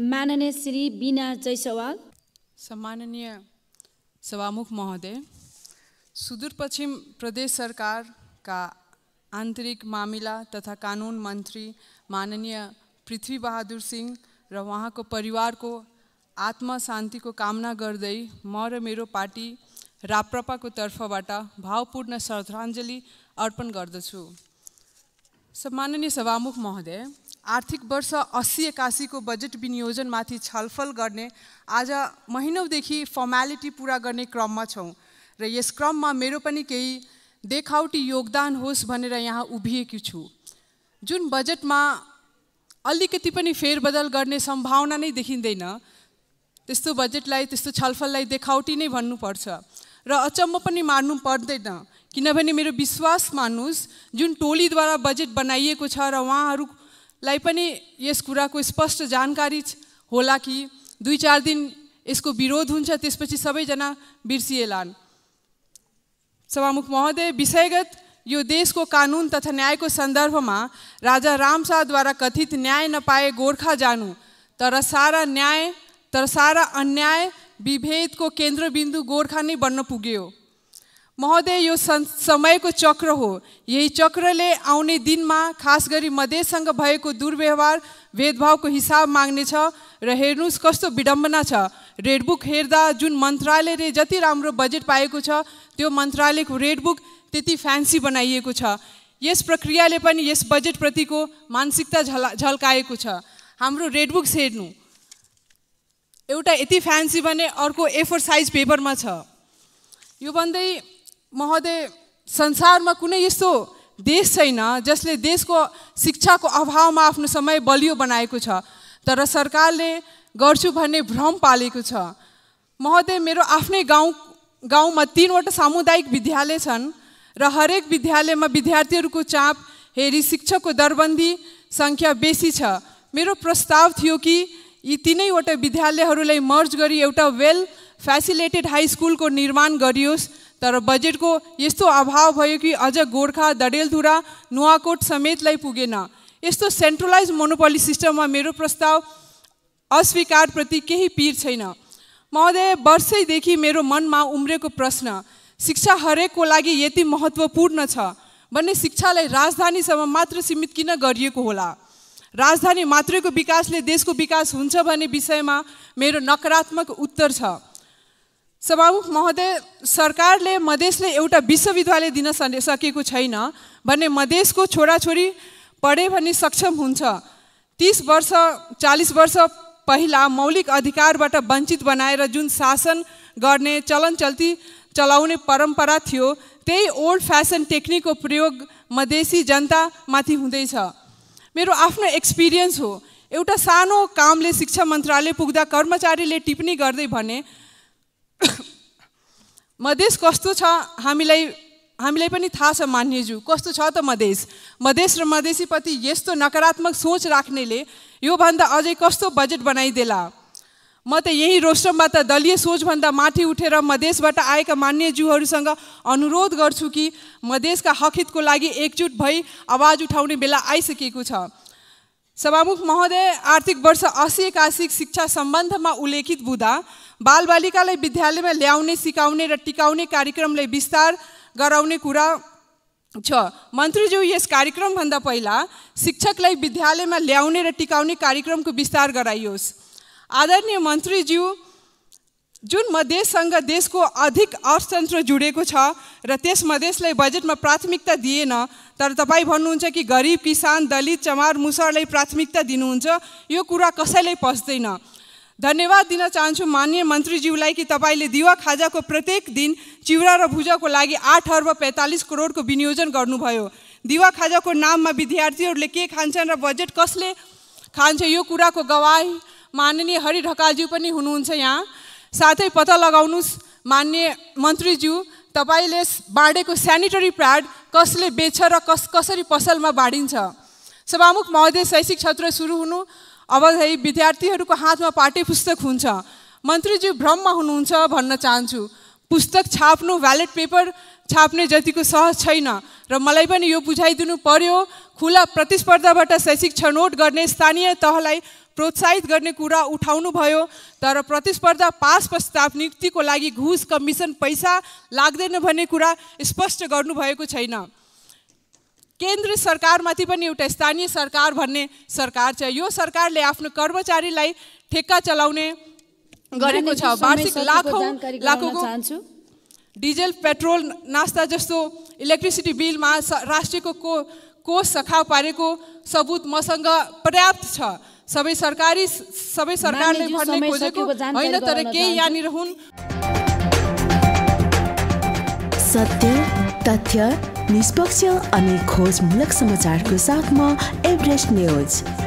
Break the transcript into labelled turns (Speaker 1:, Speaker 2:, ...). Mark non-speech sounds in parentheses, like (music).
Speaker 1: माननीय श्री बिना जयसवाल सम्माननीय सभामुख महोदय सुदूरपश्चिम प्रदेश प्रदेश सरकारका आन्तरिक मामिला तथा कानुन मन्त्री माननीय पृथ्वी बहादुर सिंह र उहाँको परिवारको आत्मशान्तिको कामना गर्दै म र मेरो पार्टी राप्रपाको तर्फबाट भावपूर्ण श्रद्धाञ्जली अर्पण गर्दछु सम्माननीय सभामुख महोदय आर्थिक वर्ष अस्सी एकासीको बजेट विनियोजनमाथि छलफल गर्ने आज महिनौदेखि फर्मेलिटी पुरा गर्ने क्रममा छौँ र यस क्रममा मेरो पनि केही देखावटी योगदान होस् भनेर यहाँ उभिएकी छु जुन बजेटमा अलिकति पनि फेरबदल गर्ने सम्भावना नै देखिँदैन त्यस्तो बजेटलाई त्यस्तो छलफललाई देखावटी नै भन्नुपर्छ र अचम्म पनि मार्नु पर्दैन किनभने मेरो विश्वास मान्नुहोस् जुन टोलीद्वारा बजेट बनाइएको छ र उहाँहरू लाई पनि यस कुराको स्पष्ट जानकारी होला कि दुई चार दिन यसको विरोध हुन्छ त्यसपछि सबैजना बिर्सिएलान् सभामुख महोदय विषयगत यो देशको कानुन तथा न्यायको सन्दर्भमा राजा रामशाहद्वारा कथित न्याय नपाए गोर्खा जानु तर सारा न्याय तर सारा अन्याय विभेदको केन्द्रबिन्दु गोर्खा नै बन्न पुग्यो महोदय यो समयको चक्र हो यही चक्रले आउने दिनमा खास गरी मधेससँग भएको दुर्व्यवहार भेदभावको हिसाब माग्नेछ र हेर्नुहोस् कस्तो विडम्बना छ रेडबुक हेर्दा जुन मन्त्रालयले जति राम्रो बजेट पाएको छ त्यो मन्त्रालयको रेडबुक त्यति फ्यान्सी बनाइएको छ यस प्रक्रियाले पनि यस बजेटप्रतिको मानसिकता झला झल्काएको छ हाम्रो रेडबुक्स हेर्नु एउटा यति फ्यान्सी भने अर्को एफोर साइज पेपरमा छ यो भन्दै महोदय संसारमा कुनै यस्तो देश छैन जसले देशको शिक्षाको अभावमा आफ्नो समय बलियो बनाएको छ तर सरकारले गर्छु भन्ने भ्रम पालेको छ महोदय मेरो आफ्नै गाउँ गाउँमा तिनवटा सामुदायिक विद्यालय छन् र हरेक विद्यालयमा विद्यार्थीहरूको चाप हेरी शिक्षकको दरबन्दी सङ्ख्या बेसी छ मेरो प्रस्ताव थियो कि यी तिनैवटा विद्यालयहरूलाई मर्ज गरी एउटा वेल फेसिलेटेड हाई स्कुलको निर्माण गरियोस् तर बजेटको यस्तो अभाव भयो कि अझ गोर्खा दडेलधुरा नुवाकोट समेतलाई पुगेन यस्तो सेन्ट्रलाइज मोनोपोली सिस्टममा मेरो प्रस्ताव अस्वीकारप्रति केही पिर छैन महोदय वर्षैदेखि मेरो मनमा उम्रेको प्रश्न शिक्षा हरेकको लागि यति महत्त्वपूर्ण छ भन्ने शिक्षालाई राजधानीसम्म मात्र सीमित किन गरिएको होला राजधानी मात्रैको विकासले देशको विकास हुन्छ भन्ने विषयमा मेरो नकारात्मक उत्तर छ सभामुख महोदय सरकारले मधेसले एउटा विश्वविद्यालय दिन सकेको छैन भने मधेसको छोराछोरी पढे भने सक्षम हुन्छ तिस वर्ष चालिस वर्ष पहिला मौलिक अधिकारबाट वञ्चित बनाएर जुन शासन गर्ने चलन चल्ती चलाउने परम्परा थियो त्यही ओल्ड फेसन टेक्निकको प्रयोग मधेसी जनतामाथि हुँदैछ मेरो आफ्नो एक्सपिरियन्स हो एउटा सानो कामले शिक्षा मन्त्रालय पुग्दा कर्मचारीले टिप्पणी गर्दै भने (coughs) मधेस कस्तो छ हामीलाई हामीलाई पनि थाहा छ मान्यज्यू कस्तो छ त मधेस मधेस र मधेसीप्रति यस्तो नकारात्मक सोच राख्नेले योभन्दा अझै कस्तो बजेट बनाइदेला म त यही रोस्टमबाट त दलीय सोचभन्दा माथि उठेर मधेसबाट आएका मान्यज्यूहरूसँग अनुरोध गर्छु कि मधेसका हकितको लागि एकजुट भई आवाज उठाउने बेला आइसकेको छ सभामुख महोदय आर्थिक वर्ष असी एकासी शिक्षा सम्बन्धमा उल्लेखित बुदा बालबालिकालाई विद्यालयमा ल्याउने सिकाउने र टिकाउने कार्यक्रमलाई विस्तार गराउने कुरा छ मन्त्रीज्यू यस कार्यक्रमभन्दा पहिला शिक्षकलाई विद्यालयमा ल्याउने र टिकाउने कार्यक्रमको विस्तार गराइयोस् आदरणीय मन्त्रीज्यू जुन मधेससँग देशको अधिक अर्थतन्त्र जुडेको छ र त्यस मधेसलाई बजेटमा प्राथमिकता दिएन तर तपाईँ भन्नुहुन्छ कि गरिब किसान दलित चमार मुसरलाई प्राथमिकता दिनुहुन्छ यो कुरा कसैलाई पस्दैन धन्यवाद दिन चाहन्छु मान्य मन्त्रीज्यूलाई कि तपाईँले दिवा खाजाको प्रत्येक दिन चिउरा र भुजाको लागि आठ अर्ब पैँतालिस करोडको विनियोजन गर्नुभयो दिवा खाजाको नाममा विद्यार्थीहरूले के खान्छन् र बजेट कसले खान्छ यो कुराको गवाही माननीय हरि ढकालज्यू पनि हुनुहुन्छ यहाँ साथै पत्ता लगाउनुहोस् मान्य मन्त्रीज्यू तपाईँले बाँडेको सेनिटरी प्याड कसले बेच्छ र कस कसरी पसलमा बाँडिन्छ सभामुख महोदय शैक्षिक क्षेत्र सुरु हुनु अब चाहिँ विद्यार्थीहरूको हातमा पाठ्य पुस्तक हुन्छ मन्त्रीज्यू भ्रममा हुनुहुन्छ भन्न चाहन्छु पुस्तक छाप्नु भ्यालेट पेपर छाप्ने जतिको सहज छैन र मलाई पनि यो बुझाइदिनु पर्यो खुला प्रतिस्पर्धाबाट शैक्षिक छनौट गर्ने स्थानीय तहलाई प्रोत्साहित गर्ने कुरा उठाउनुभयो तर प्रतिस्पर्धा पास प्रस्ताव नियुक्तिको लागि घुस कमिसन पैसा लाग्दैन भन्ने कुरा स्पष्ट गर्नुभएको छैन केन्द्र सरकारमाथि पनि एउटा स्थानीय सरकार भन्ने सरकार छ यो सरकारले आफ्नो कर्मचारीलाई ठेक्का चलाउने गरेको छ वार्षिक लाखौँ लाखौँको डिजेल पेट्रोल नास्ता जस्तो इलेक्ट्रिसिटी बिलमा राष्ट्रियको को कोष सखा पारेको सबुत मसँग पर्याप्त छ सबै सरकारी सबै सरकारले भर्ने खोजेको होइन तर केही यहाँनिर हुन् सत्य तथ्य निष्पक्ष अनि खोजमूलक समाचारको साथमा एभरेस्ट न्युज